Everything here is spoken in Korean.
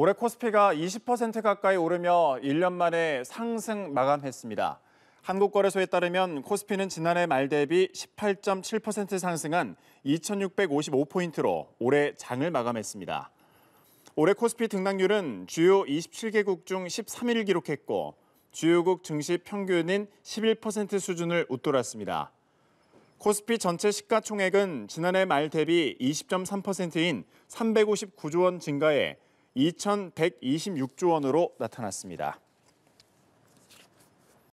올해 코스피가 20% 가까이 오르며 1년 만에 상승 마감했습니다. 한국거래소에 따르면 코스피는 지난해 말 대비 18.7% 상승한 2,655포인트로 올해 장을 마감했습니다. 올해 코스피 등락률은 주요 27개국 중 13위를 기록했고 주요국 증시 평균인 11% 수준을 웃돌았습니다. 코스피 전체 시가총액은 지난해 말 대비 20.3%인 359조 원 증가해 2,126조 원으로 나타났습니다.